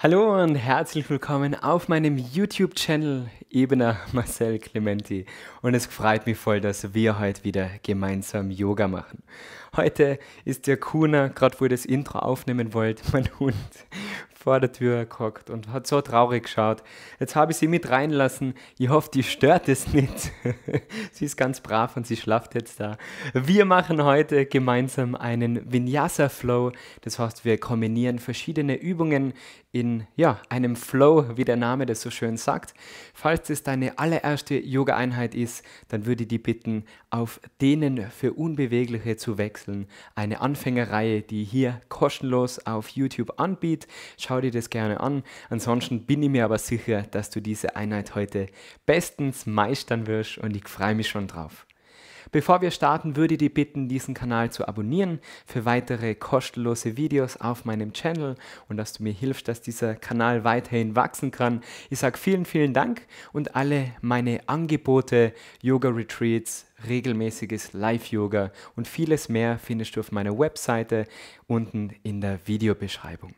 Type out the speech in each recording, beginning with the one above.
Hallo und herzlich willkommen auf meinem YouTube-Channel Ebener Marcel Clementi. Und es freut mich voll, dass wir heute wieder gemeinsam Yoga machen. Heute ist der Kuna, gerade wo ihr das Intro aufnehmen wollt, mein Hund, vor der Tür gehockt und hat so traurig geschaut. Jetzt habe ich sie mit reinlassen. Ich hoffe, die stört es nicht. sie ist ganz brav und sie schlaft jetzt da. Wir machen heute gemeinsam einen Vinyasa Flow. Das heißt, wir kombinieren verschiedene Übungen in ja, einem Flow, wie der Name das so schön sagt. Falls es deine allererste Yoga-Einheit ist, dann würde ich dich bitten, auf denen für Unbewegliche zu wechseln. Eine Anfängerreihe, die hier kostenlos auf YouTube anbietet. Schau dir das gerne an. Ansonsten bin ich mir aber sicher, dass du diese Einheit heute bestens meistern wirst und ich freue mich schon drauf. Bevor wir starten, würde ich dich bitten, diesen Kanal zu abonnieren für weitere kostenlose Videos auf meinem Channel und dass du mir hilfst, dass dieser Kanal weiterhin wachsen kann. Ich sage vielen, vielen Dank und alle meine Angebote, Yoga-Retreats, regelmäßiges Live-Yoga und vieles mehr findest du auf meiner Webseite unten in der Videobeschreibung.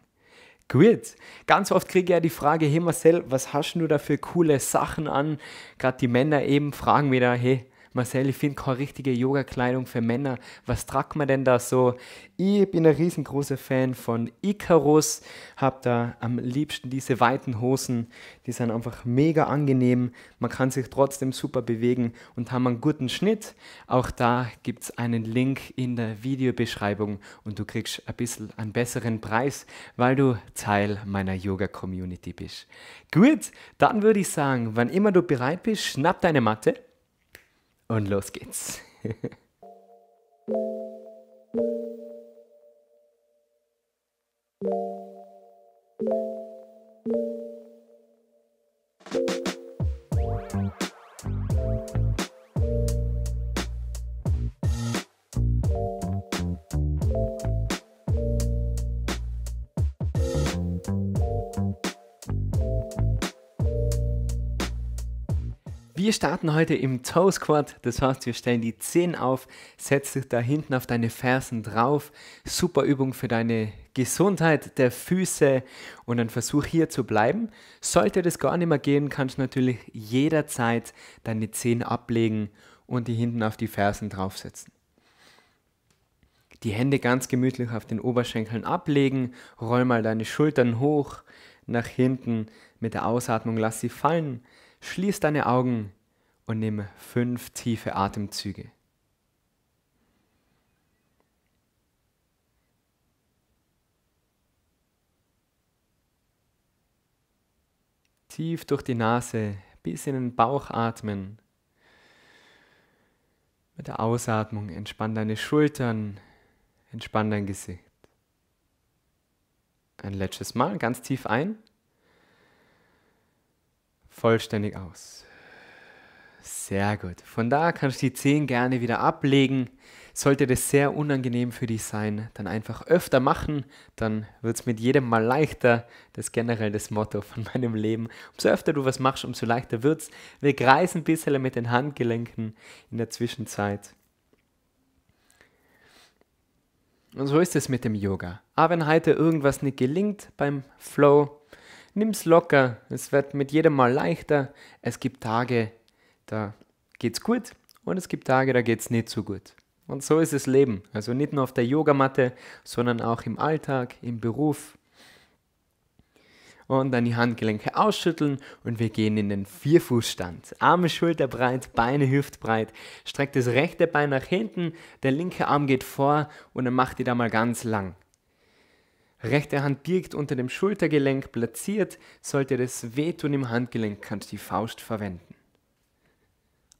Gut. Ganz oft kriege ich ja die Frage, hey Marcel, was hast du da für coole Sachen an? Gerade die Männer eben fragen wieder, hey, Marcel, ich finde keine richtige Yoga-Kleidung für Männer. Was tragt man denn da so? Ich bin ein riesengroßer Fan von Icarus, hab da am liebsten diese weiten Hosen. Die sind einfach mega angenehm. Man kann sich trotzdem super bewegen und haben einen guten Schnitt. Auch da gibt es einen Link in der Videobeschreibung und du kriegst ein bisschen einen besseren Preis, weil du Teil meiner Yoga-Community bist. Gut, dann würde ich sagen, wann immer du bereit bist, schnapp deine Matte und los geht's. Wir starten heute im Toe Squat, das heißt, wir stellen die Zehen auf, setzt dich da hinten auf deine Fersen drauf. Super Übung für deine Gesundheit der Füße und dann versuch hier zu bleiben. Sollte das gar nicht mehr gehen, kannst du natürlich jederzeit deine Zehen ablegen und die hinten auf die Fersen draufsetzen. Die Hände ganz gemütlich auf den Oberschenkeln ablegen, roll mal deine Schultern hoch nach hinten mit der Ausatmung, lass sie fallen Schließ deine Augen und nimm fünf tiefe Atemzüge. Tief durch die Nase bis in den Bauch atmen. Mit der Ausatmung entspann deine Schultern, entspann dein Gesicht. Ein letztes Mal ganz tief ein vollständig aus. Sehr gut. Von da kannst du die Zehen gerne wieder ablegen. Sollte das sehr unangenehm für dich sein, dann einfach öfter machen. Dann wird es mit jedem Mal leichter. Das ist generell das Motto von meinem Leben. Umso öfter du was machst, umso leichter wird es. Wir kreisen ein bisschen mit den Handgelenken in der Zwischenzeit. Und so ist es mit dem Yoga. Aber wenn heute irgendwas nicht gelingt beim Flow, nimm's locker. Es wird mit jedem Mal leichter. Es gibt Tage, da geht's gut und es gibt Tage, da geht's nicht so gut. Und so ist das Leben. Also nicht nur auf der Yogamatte, sondern auch im Alltag, im Beruf. Und dann die Handgelenke ausschütteln und wir gehen in den Vierfußstand. Arme schulterbreit, Beine hüftbreit. Streckt das rechte Bein nach hinten, der linke Arm geht vor und dann macht ihr da mal ganz lang. Rechte Hand birgt unter dem Schultergelenk platziert. Sollte das wehtun im Handgelenk, kannst du die Faust verwenden.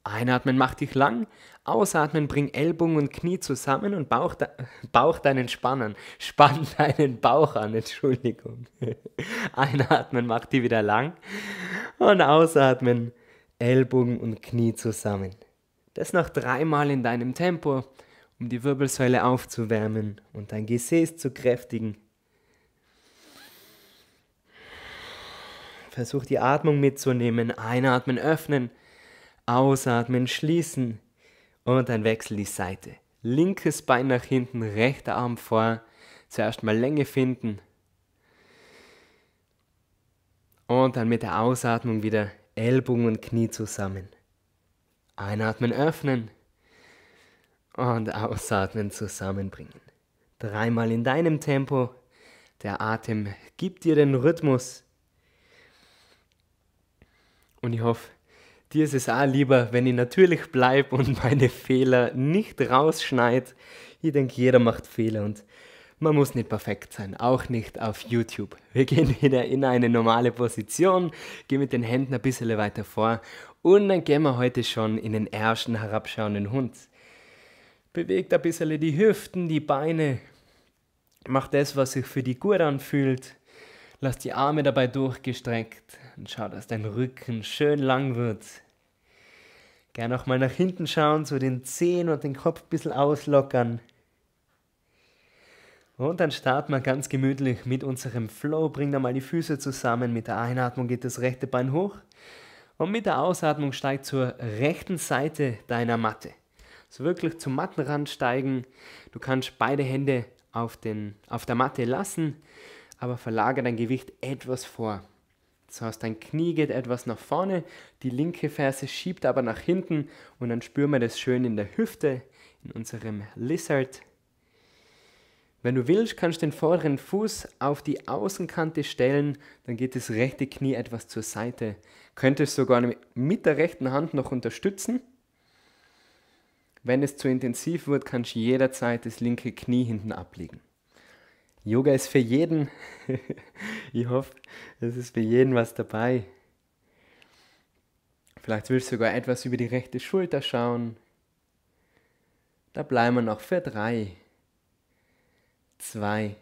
Einatmen mach dich lang, ausatmen bring Ellbogen und Knie zusammen und Bauch, de Bauch deinen Spannern. Spann deinen Bauch an, Entschuldigung. Einatmen mach die wieder lang und ausatmen Ellbogen und Knie zusammen. Das noch dreimal in deinem Tempo, um die Wirbelsäule aufzuwärmen und dein Gesäß zu kräftigen. Versuch die Atmung mitzunehmen. Einatmen, öffnen. Ausatmen, schließen. Und dann wechsel die Seite. Linkes Bein nach hinten, rechter Arm vor. Zuerst mal Länge finden. Und dann mit der Ausatmung wieder Ellbogen und Knie zusammen. Einatmen, öffnen. Und ausatmen, zusammenbringen. Dreimal in deinem Tempo. Der Atem gibt dir den Rhythmus. Und ich hoffe, dir ist es auch lieber, wenn ich natürlich bleibe und meine Fehler nicht rausschneid. Ich denke, jeder macht Fehler und man muss nicht perfekt sein, auch nicht auf YouTube. Wir gehen wieder in eine normale Position, gehen mit den Händen ein bisschen weiter vor und dann gehen wir heute schon in den ersten herabschauenden Hund. Bewegt ein bisschen die Hüften, die Beine, macht das, was sich für die gut anfühlt. Lass die Arme dabei durchgestreckt und schau, dass dein Rücken schön lang wird. Gerne auch mal nach hinten schauen, so den Zehen und den Kopf ein bisschen auslockern. Und dann starten wir ganz gemütlich mit unserem Flow. Bring da mal die Füße zusammen. Mit der Einatmung geht das rechte Bein hoch. Und mit der Ausatmung steigt zur rechten Seite deiner Matte. So wirklich zum Mattenrand steigen. Du kannst beide Hände auf, den, auf der Matte lassen aber verlagere dein Gewicht etwas vor. Das heißt, dein Knie geht etwas nach vorne, die linke Ferse schiebt aber nach hinten und dann spüren wir das schön in der Hüfte, in unserem Lizard. Wenn du willst, kannst du den vorderen Fuß auf die Außenkante stellen, dann geht das rechte Knie etwas zur Seite. Könntest sogar mit der rechten Hand noch unterstützen. Wenn es zu intensiv wird, kannst du jederzeit das linke Knie hinten ablegen. Yoga ist für jeden. ich hoffe, es ist für jeden was dabei. Vielleicht willst du sogar etwas über die rechte Schulter schauen. Da bleiben wir noch für drei, zwei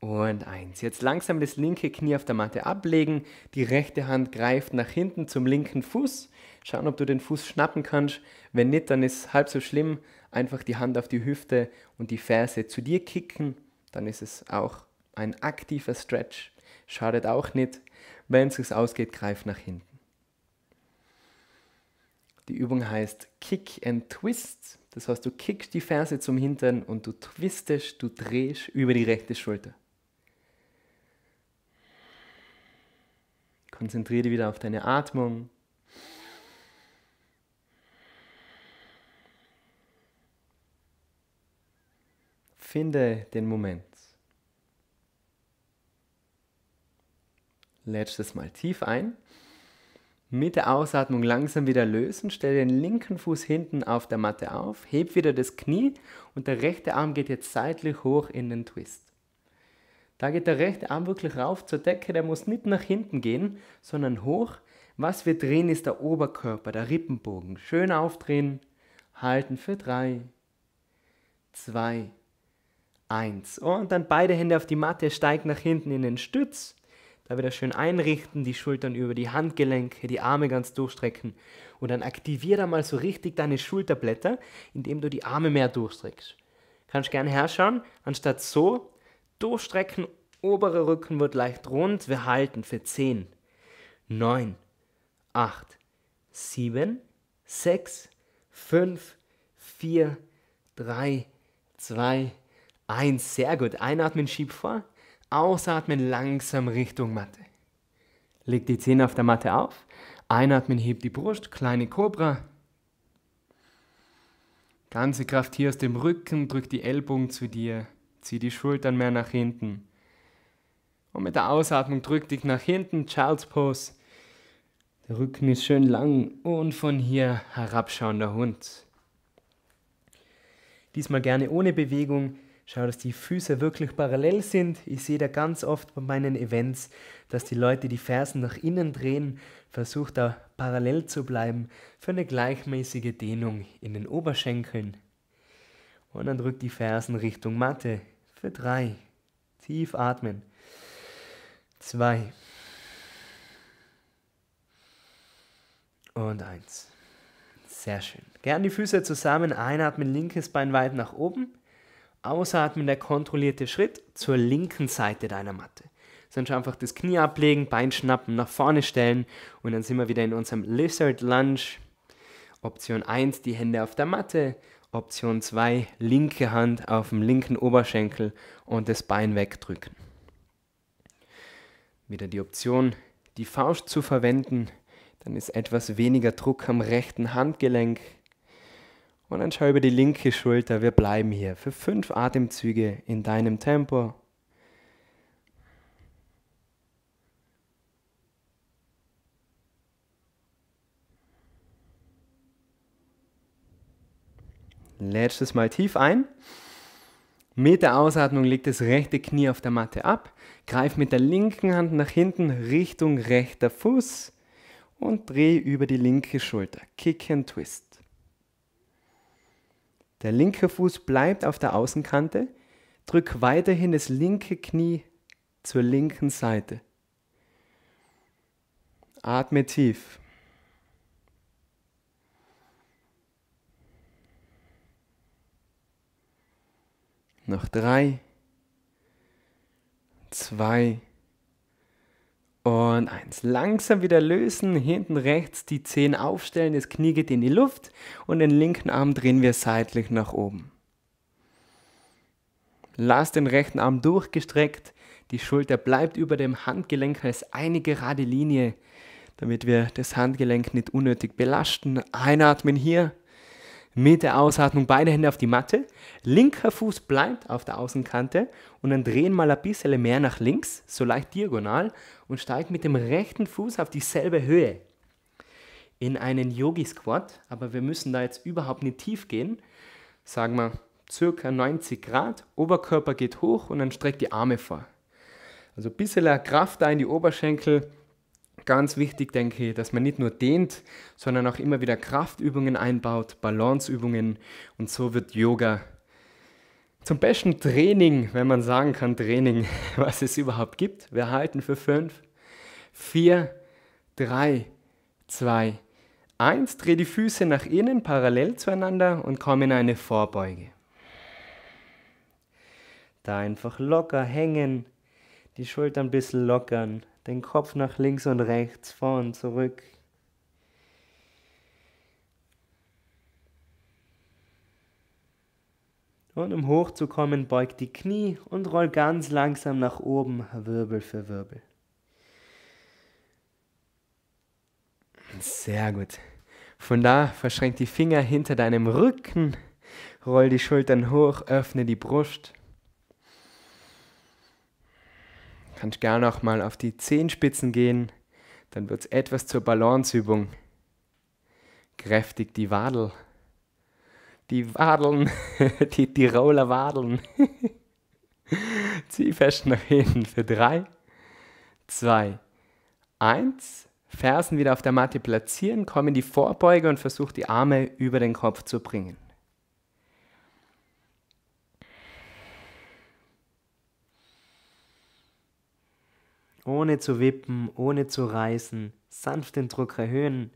und eins. Jetzt langsam das linke Knie auf der Matte ablegen. Die rechte Hand greift nach hinten zum linken Fuß. Schauen, ob du den Fuß schnappen kannst. Wenn nicht, dann ist es halb so schlimm. Einfach die Hand auf die Hüfte und die Ferse zu dir kicken dann ist es auch ein aktiver Stretch. Schadet auch nicht. Wenn es ausgeht, greift nach hinten. Die Übung heißt Kick and Twist. Das heißt, du kickst die Ferse zum Hintern und du twistest, du drehst über die rechte Schulter. Konzentriere dich wieder auf deine Atmung. Finde den Moment. Letztes Mal tief ein. Mit der Ausatmung langsam wieder lösen. Stell den linken Fuß hinten auf der Matte auf. Heb wieder das Knie und der rechte Arm geht jetzt seitlich hoch in den Twist. Da geht der rechte Arm wirklich rauf zur Decke. Der muss nicht nach hinten gehen, sondern hoch. Was wir drehen, ist der Oberkörper, der Rippenbogen. Schön aufdrehen. Halten für drei, zwei, 1. Und dann beide Hände auf die Matte, steigt nach hinten in den Stütz. Da wieder schön einrichten, die Schultern über die Handgelenke, die Arme ganz durchstrecken. Und dann aktivier da mal so richtig deine Schulterblätter, indem du die Arme mehr durchstreckst. Kannst gerne herschauen, anstatt so, durchstrecken, obere Rücken wird leicht rund, wir halten für 10, 9, 8, 7, 6, 5, 4, 3, 2, 1. Eins, sehr gut. Einatmen, schieb vor. Ausatmen, langsam Richtung Matte. Leg die Zehen auf der Matte auf. Einatmen, heb die Brust, kleine Cobra. Ganze Kraft hier aus dem Rücken, drück die Ellbogen zu dir, zieh die Schultern mehr nach hinten. Und mit der Ausatmung drück dich nach hinten, Child's Pose. Der Rücken ist schön lang und von hier herabschauender Hund. Diesmal gerne ohne Bewegung, Schau, dass die Füße wirklich parallel sind. Ich sehe da ganz oft bei meinen Events, dass die Leute die Fersen nach innen drehen. Versuch da parallel zu bleiben für eine gleichmäßige Dehnung in den Oberschenkeln. Und dann drück die Fersen Richtung Matte. Für drei. Tief atmen. Zwei. Und eins. Sehr schön. Gern die Füße zusammen einatmen, linkes Bein weit nach oben. Ausatmen, der kontrollierte Schritt zur linken Seite deiner Matte. Sonst einfach das Knie ablegen, Bein schnappen, nach vorne stellen und dann sind wir wieder in unserem Lizard Lunge. Option 1, die Hände auf der Matte. Option 2, linke Hand auf dem linken Oberschenkel und das Bein wegdrücken. Wieder die Option, die Faust zu verwenden. Dann ist etwas weniger Druck am rechten Handgelenk. Und dann schau über die linke Schulter. Wir bleiben hier für fünf Atemzüge in deinem Tempo. es Mal tief ein. Mit der Ausatmung legt das rechte Knie auf der Matte ab. Greif mit der linken Hand nach hinten Richtung rechter Fuß und dreh über die linke Schulter. Kick and twist. Der linke Fuß bleibt auf der Außenkante. Drück weiterhin das linke Knie zur linken Seite. Atme tief. Noch drei, zwei, und eins, langsam wieder lösen, hinten rechts die Zehen aufstellen, das Knie geht in die Luft und den linken Arm drehen wir seitlich nach oben. Lass den rechten Arm durchgestreckt, die Schulter bleibt über dem Handgelenk als eine gerade Linie, damit wir das Handgelenk nicht unnötig belasten. Einatmen hier mit der Ausatmung beide Hände auf die Matte. Linker Fuß bleibt auf der Außenkante und dann drehen mal ein bisschen mehr nach links, so leicht diagonal und steigt mit dem rechten Fuß auf dieselbe Höhe in einen Yogi Squat, aber wir müssen da jetzt überhaupt nicht tief gehen. Sagen wir circa 90 Grad, Oberkörper geht hoch und dann streckt die Arme vor. Also ein bisschen Kraft da in die Oberschenkel Ganz wichtig, denke ich, dass man nicht nur dehnt, sondern auch immer wieder Kraftübungen einbaut, Balanceübungen und so wird Yoga zum besten Training, wenn man sagen kann Training, was es überhaupt gibt. Wir halten für 5, 4, 3, 2, 1. Dreh die Füße nach innen parallel zueinander und komm in eine Vorbeuge. Da einfach locker hängen, die Schultern ein bisschen lockern den Kopf nach links und rechts, vor und zurück. Und um hochzukommen, beug die Knie und roll ganz langsam nach oben, Wirbel für Wirbel. Sehr gut. Von da verschränk die Finger hinter deinem Rücken, roll die Schultern hoch, öffne die Brust. kannst gerne auch mal auf die Zehenspitzen gehen, dann wird es etwas zur Balanceübung. Kräftig die Wadel. Die Wadeln, die Tiroler Wadeln. Zieh fest nach hinten für 3, 2, 1. Fersen wieder auf der Matte platzieren, komm in die Vorbeuge und versuch die Arme über den Kopf zu bringen. Ohne zu wippen, ohne zu reißen, sanft den Druck erhöhen,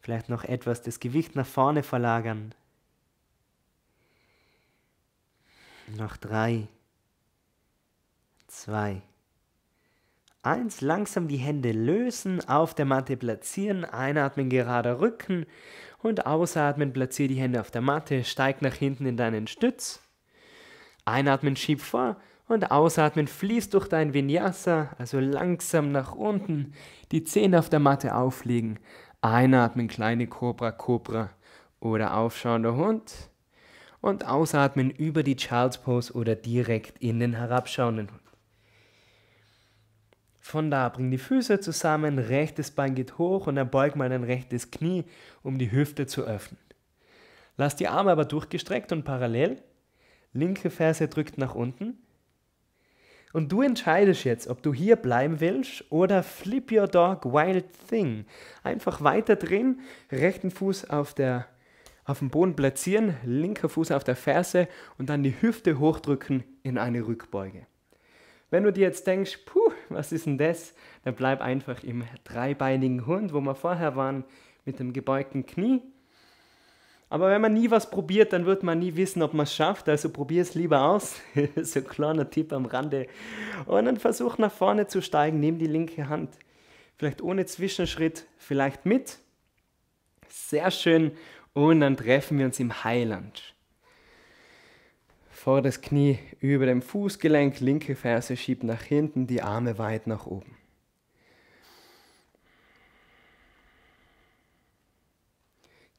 vielleicht noch etwas das Gewicht nach vorne verlagern. Noch drei, zwei, eins. Langsam die Hände lösen, auf der Matte platzieren, einatmen, gerader Rücken und ausatmen, platziere die Hände auf der Matte, steig nach hinten in deinen Stütz. Einatmen, schieb vor und ausatmen fließt durch dein Vinyasa, also langsam nach unten, die Zehen auf der Matte auflegen. Einatmen, kleine Cobra, Cobra oder aufschauender Hund. Und ausatmen über die Child's Pose oder direkt in den herabschauenden Hund. Von da bring die Füße zusammen, rechtes Bein geht hoch und dann beug mal dein rechtes Knie, um die Hüfte zu öffnen. Lass die Arme aber durchgestreckt und parallel. Linke Ferse drückt nach unten. Und du entscheidest jetzt, ob du hier bleiben willst oder Flip Your Dog Wild Thing. Einfach weiter drehen, rechten Fuß auf, der, auf dem Boden platzieren, linker Fuß auf der Ferse und dann die Hüfte hochdrücken in eine Rückbeuge. Wenn du dir jetzt denkst, puh, was ist denn das? Dann bleib einfach im dreibeinigen Hund, wo wir vorher waren, mit dem gebeugten Knie aber wenn man nie was probiert, dann wird man nie wissen, ob man es schafft. Also probier es lieber aus. so ein kleiner Tipp am Rande. Und dann versuch nach vorne zu steigen. Nimm die linke Hand. Vielleicht ohne Zwischenschritt, vielleicht mit. Sehr schön. Und dann treffen wir uns im Highland. Vorderes Knie über dem Fußgelenk, linke Ferse schiebt nach hinten, die Arme weit nach oben.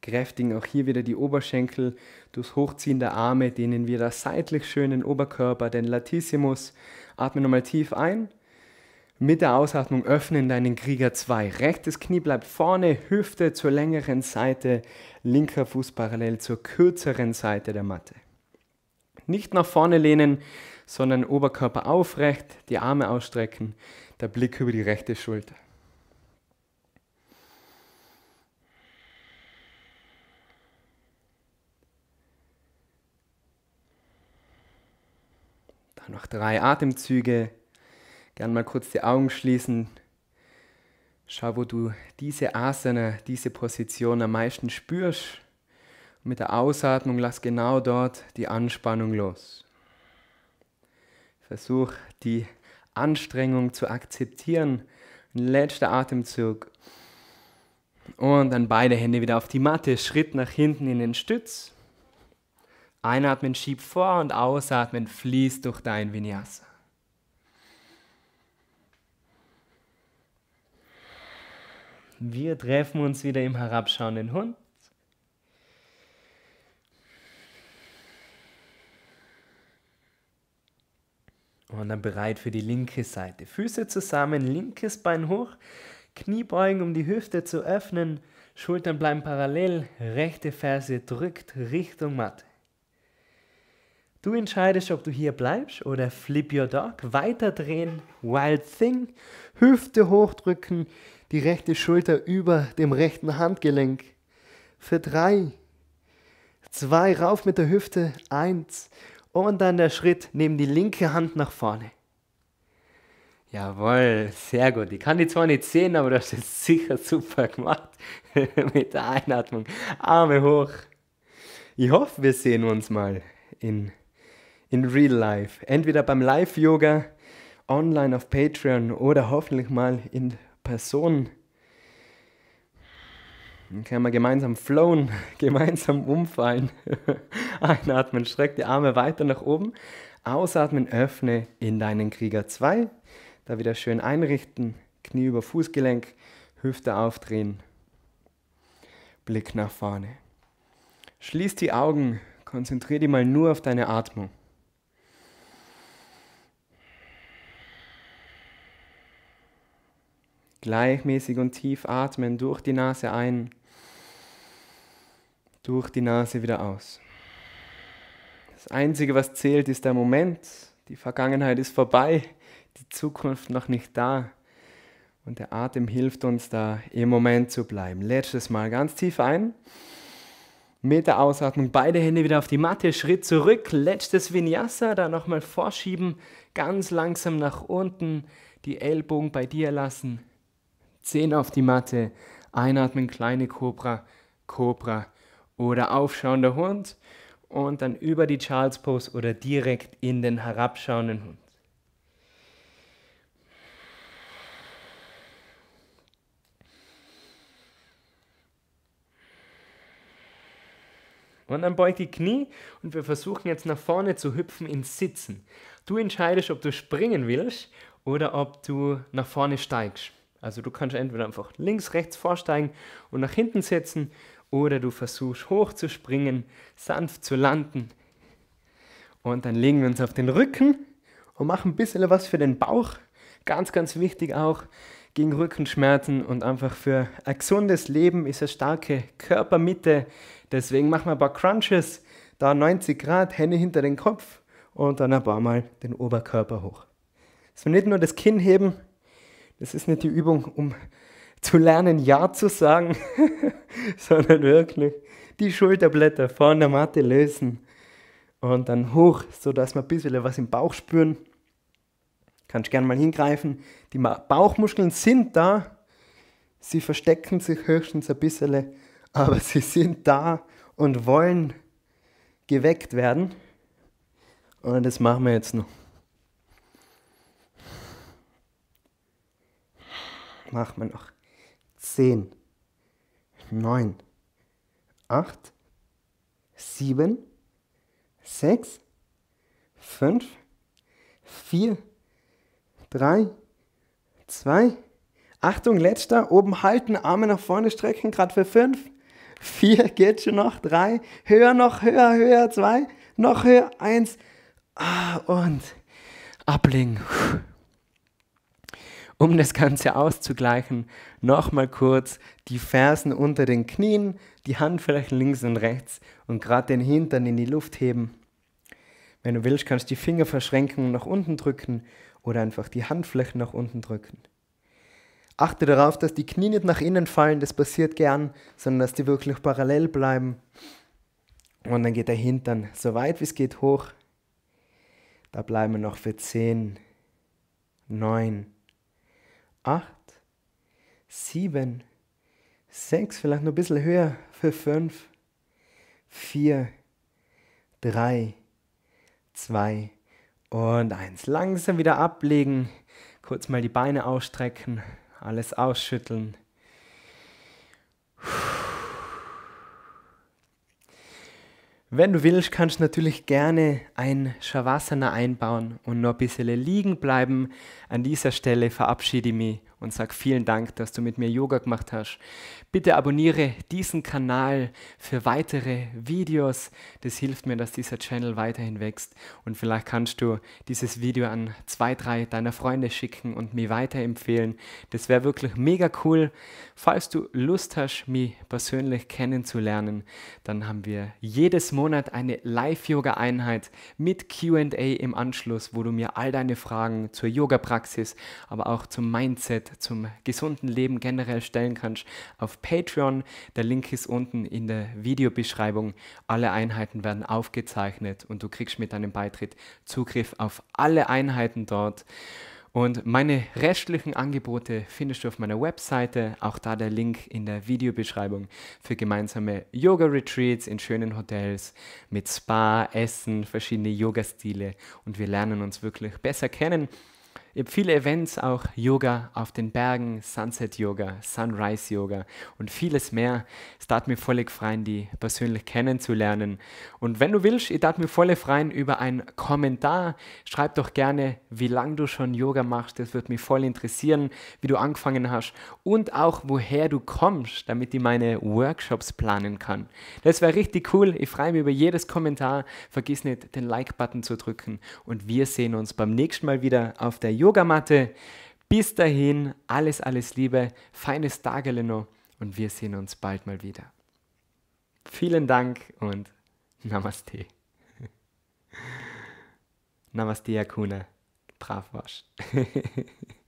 kräftigen auch hier wieder die Oberschenkel durchs Hochziehen der Arme, dehnen wir da seitlich schönen Oberkörper, den Latissimus. Atme nochmal tief ein. Mit der Ausatmung öffnen deinen Krieger 2. Rechtes Knie bleibt vorne, Hüfte zur längeren Seite, linker Fuß parallel zur kürzeren Seite der Matte. Nicht nach vorne lehnen, sondern Oberkörper aufrecht, die Arme ausstrecken, der Blick über die rechte Schulter. Dann noch drei Atemzüge. Gern mal kurz die Augen schließen. Schau, wo du diese Asana, diese Position am meisten spürst. Und mit der Ausatmung lass genau dort die Anspannung los. Versuch die Anstrengung zu akzeptieren. Ein letzter Atemzug. Und dann beide Hände wieder auf die Matte, Schritt nach hinten in den Stütz. Einatmen schieb vor und ausatmen fließt durch dein Vinyasa. Wir treffen uns wieder im herabschauenden Hund. Und dann bereit für die linke Seite. Füße zusammen, linkes Bein hoch, Knie beugen, um die Hüfte zu öffnen, Schultern bleiben parallel, rechte Ferse drückt Richtung Matte. Du entscheidest, ob du hier bleibst oder flip your dog, weiterdrehen, wild thing, Hüfte hochdrücken, die rechte Schulter über dem rechten Handgelenk. Für drei, zwei, rauf mit der Hüfte, eins und dann der Schritt, neben die linke Hand nach vorne. Jawohl, sehr gut. Ich kann die zwar nicht sehen, aber das ist sicher super gemacht mit der Einatmung. Arme hoch. Ich hoffe, wir sehen uns mal in in real life. Entweder beim Live-Yoga, online auf Patreon oder hoffentlich mal in Person. Dann können wir gemeinsam flown, gemeinsam umfallen. Einatmen, streck die Arme weiter nach oben. Ausatmen, öffne in deinen Krieger 2. Da wieder schön einrichten, Knie über Fußgelenk, Hüfte aufdrehen. Blick nach vorne. Schließ die Augen, konzentriere dich mal nur auf deine Atmung. Gleichmäßig und tief atmen, durch die Nase ein, durch die Nase wieder aus. Das Einzige, was zählt, ist der Moment. Die Vergangenheit ist vorbei, die Zukunft noch nicht da. Und der Atem hilft uns da im Moment zu bleiben. Letztes Mal ganz tief ein. Mit der Ausatmung beide Hände wieder auf die Matte, Schritt zurück, letztes Vinyasa, da nochmal vorschieben, ganz langsam nach unten, die Ellbogen bei dir lassen, Zehen auf die Matte, einatmen, kleine Cobra, Cobra oder aufschauender Hund und dann über die Charles Pose oder direkt in den herabschauenden Hund. Und dann beugt die Knie und wir versuchen jetzt nach vorne zu hüpfen ins Sitzen. Du entscheidest, ob du springen willst oder ob du nach vorne steigst. Also du kannst entweder einfach links, rechts vorsteigen und nach hinten setzen oder du versuchst hochzuspringen, sanft zu landen. Und dann legen wir uns auf den Rücken und machen ein bisschen was für den Bauch. Ganz, ganz wichtig auch gegen Rückenschmerzen und einfach für ein gesundes Leben ist eine starke Körpermitte. Deswegen machen wir ein paar Crunches, da 90 Grad, Hände hinter den Kopf und dann ein paar Mal den Oberkörper hoch. So nicht nur das Kinn heben, das ist nicht die Übung, um zu lernen, Ja zu sagen, sondern wirklich die Schulterblätter von der Matte lösen und dann hoch, sodass wir ein bisschen was im Bauch spüren. Kannst gerne mal hingreifen. Die Bauchmuskeln sind da. Sie verstecken sich höchstens ein bisschen, aber sie sind da und wollen geweckt werden. Und das machen wir jetzt noch. machen wir noch. 10, 9, 8, 7, 6, 5, 4, 3, 2, Achtung, letzter, oben halten, Arme nach vorne strecken, gerade für 5, 4, geht schon noch, 3, höher noch, höher, höher, 2, noch höher, 1, Ah, und ablegen. Um das Ganze auszugleichen, nochmal kurz die Fersen unter den Knien, die Handflächen links und rechts und gerade den Hintern in die Luft heben. Wenn du willst, kannst du die Finger verschränken und nach unten drücken oder einfach die Handflächen nach unten drücken. Achte darauf, dass die Knie nicht nach innen fallen, das passiert gern, sondern dass die wirklich parallel bleiben. Und dann geht der Hintern so weit wie es geht hoch. Da bleiben wir noch für 10, 9, 8, 7, 6, vielleicht noch ein bisschen höher für 5, 4, 3, 2 und 1. Langsam wieder ablegen, kurz mal die Beine ausstrecken, alles ausschütteln. Wenn du willst, kannst du natürlich gerne ein Shavasana einbauen und noch ein bisschen liegen bleiben. An dieser Stelle verabschiede ich mich und sag vielen Dank, dass du mit mir Yoga gemacht hast. Bitte abonniere diesen Kanal für weitere Videos. Das hilft mir, dass dieser Channel weiterhin wächst. Und vielleicht kannst du dieses Video an zwei, drei deiner Freunde schicken und mir weiterempfehlen. Das wäre wirklich mega cool. Falls du Lust hast, mich persönlich kennenzulernen, dann haben wir jedes Monat eine Live-Yoga-Einheit mit QA im Anschluss, wo du mir all deine Fragen zur Yoga-Praxis, aber auch zum Mindset, zum gesunden Leben generell stellen kannst, auf Patreon. Der Link ist unten in der Videobeschreibung. Alle Einheiten werden aufgezeichnet und du kriegst mit deinem Beitritt Zugriff auf alle Einheiten dort. Und meine restlichen Angebote findest du auf meiner Webseite, auch da der Link in der Videobeschreibung für gemeinsame Yoga-Retreats in schönen Hotels mit Spa, Essen, verschiedene Yoga-Stile und wir lernen uns wirklich besser kennen. Ich habe viele Events, auch Yoga auf den Bergen, Sunset Yoga, Sunrise Yoga und vieles mehr. Es darf mir voll freuen, die persönlich kennenzulernen. Und wenn du willst, ich darf mir voll freuen über einen Kommentar. Schreib doch gerne, wie lange du schon Yoga machst. Das würde mich voll interessieren, wie du angefangen hast und auch woher du kommst, damit ich meine Workshops planen kann. Das wäre richtig cool. Ich freue mich über jedes Kommentar. Vergiss nicht, den Like-Button zu drücken und wir sehen uns beim nächsten Mal wieder auf der Yoga Yogamatte. Bis dahin, alles, alles Liebe, feines Tagelino und wir sehen uns bald mal wieder. Vielen Dank und Namaste. Namaste, Akuna. Brav warst.